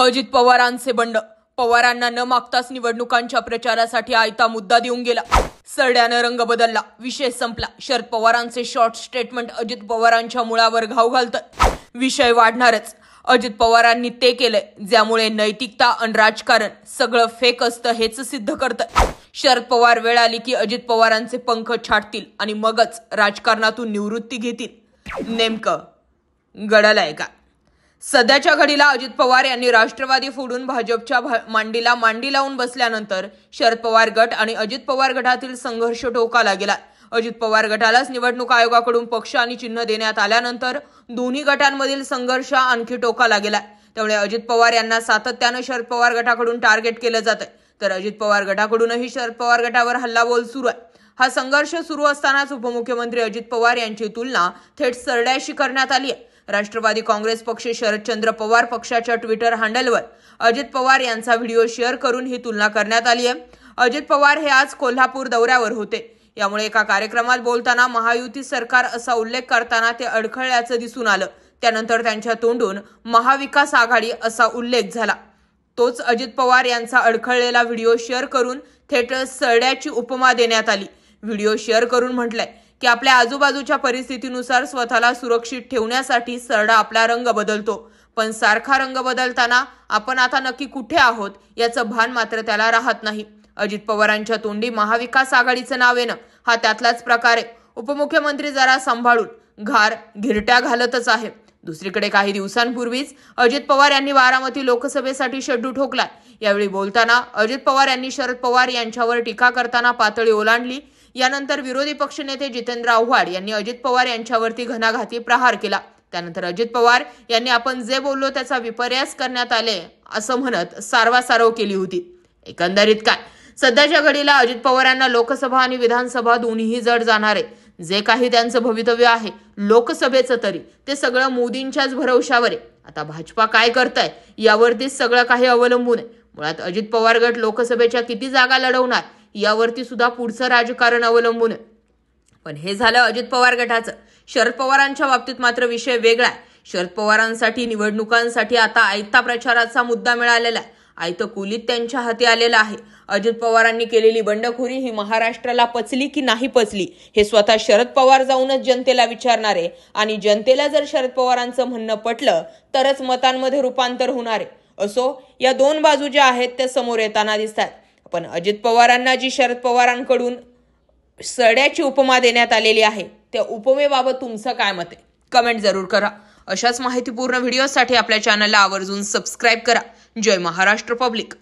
अजित पवारांचे बंड पवारांना न मागताच निवडणुकांच्या प्रचारासाठी आयता मुद्दा देऊन गेला सरड्यानं रंग बदलला विषय संपला शरद पवारांचे शॉर्ट स्टेटमेंट अजित पवारांच्या मुळावर घाव घालत विषय वाढणारच अजित पवारांनी ते केलंय ज्यामुळे नैतिकता आणि राजकारण सगळं फेक असतं हेच सिद्ध करतं शरद पवार वेळ आली की अजित पवारांचे पंख छाटतील आणि मगच राजकारणातून निवृत्ती घेतील नेमकं गडालाय का सध्याच्या घडीला अजित पवार यांनी राष्ट्रवादी फोडून भाजपच्या मांडीला मांडी लावून बसल्यानंतर शरद पवार गट आणि अजित पवार गटातील संघर्ष टोकाला गेला अजित पवार गटालाच निवडणूक आयोगाकडून पक्ष आणि चिन्ह देण्यात आल्यानंतर दोन्ही गटांमधील संघर्ष आणखी टोकाला गेला त्यामुळे अजित पवार यांना सातत्यानं शरद पवार गटाकडून टार्गेट केलं जात आहे तर अजित पवार गटाकडूनही शरद पवार गटावर हल्लाबोल सुरू आहे हा संघर्ष सुरू असतानाच उपमुख्यमंत्री अजित पवार यांची तुलना थेट सरड्याशी करण्यात आली आहे राष्ट्रवादी काँग्रेस पक्ष शरदचंद्र पवार पक्षाच्या ट्विटर हँडलवर अजित पवार यांचा व्हिडिओ शेअर करून ही तुलना करण्यात आली आहे अजित पवार हे आज कोल्हापूर दौऱ्यावर होते यामुळे एका कार्यक्रमात बोलताना महायुती सरकार असा उल्लेख करताना ते अडखळल्याचं दिसून आलं त्यानंतर त्यांच्या तोंडून महाविकास आघाडी असा उल्लेख झाला तोच अजित पवार यांचा अडखळलेला व्हिडिओ शेअर करून थेट सरड्याची उपमा देण्यात आली व्हिडिओ शेअर करून म्हटलंय की आपल्या आजूबाजूच्या परिस्थितीनुसार स्वतःला सुरक्षित ठेवण्यासाठी सरडा आपला रंग बदलतो पण सारखा रंग बदलताना आपण आता नक्की कुठे आहोत याचं भान मात्र त्याला राहत नाही अजित पवारांच्या तोंडी महाविकास आघाडीचं नाव येणं हा त्यातलाच प्रकार आहे उपमुख्यमंत्री जरा सांभाळून घार घिरट्या घालतच आहे दुसरीकडे काही दिवसांपूर्वीच अजित पवार यांनी बारामती लोकसभेसाठी शेड्यू ठोकला यावेळी बोलताना अजित पवार यांनी शरद पवार यांच्यावर टीका करताना पातळी ओलांडली यानंतर विरोधी पक्षनेते जितेंद्र आव्हाड यांनी अजित पवार यांच्यावरती घणाघाती प्रहार केला त्यानंतर अजित पवार यांनी आपण जे बोललो त्याचा विपर्यास करण्यात आले असं म्हणत सारवासारव केली होती एकंदरीत काय सध्याच्या घडीला अजित पवारांना लोकसभा आणि विधानसभा दोन्हीही जड जाणार आहे जे काही त्यांचं भवितव्य आहे लोकसभेचं तरी ते सगळं मोदींच्याच भरवशावर आहे आता भाजपा काय करताय यावरतीच सगळं काही अवलंबून आहे मुळात अजित पवार गट लोकसभेच्या किती जागा लढवणार यावरती सुद्धा पुढचं राजकारण अवलंबून आहे पण हे झालं अजित पवार गटाचं शरद पवारांच्या बाबतीत मात्र विषय वेगळा आहे शरद पवारांसाठी निवडणुकांसाठी आता आयता प्रचाराचा मुद्दा मिळालेला आहे आयतं कुलीत त्यांच्या हाती आलेला आहे अजित पवारांनी केलेली बंडखोरी ही महाराष्ट्राला पचली की नाही पचली हे स्वतः शरद पवार जाऊनच जनतेला विचारणारे आणि जनतेला जर शरद पवारांचं म्हणणं पटलं तरच मतांमध्ये रूपांतर होणार आहे असो या दोन बाजू ज्या आहेत त्या समोर येताना दिसतात पण अजित पवारांना जी शरद पवारांकडून सड्याची उपमा देण्यात आलेली आहे त्या उपमेबाबत तुमचं काय मत आहे कमेंट जरूर करा अशाच माहितीपूर्ण व्हिडिओसाठी आपल्या चॅनलला आवर्जून सबस्क्राईब करा जय महाराष्ट्र पब्लिक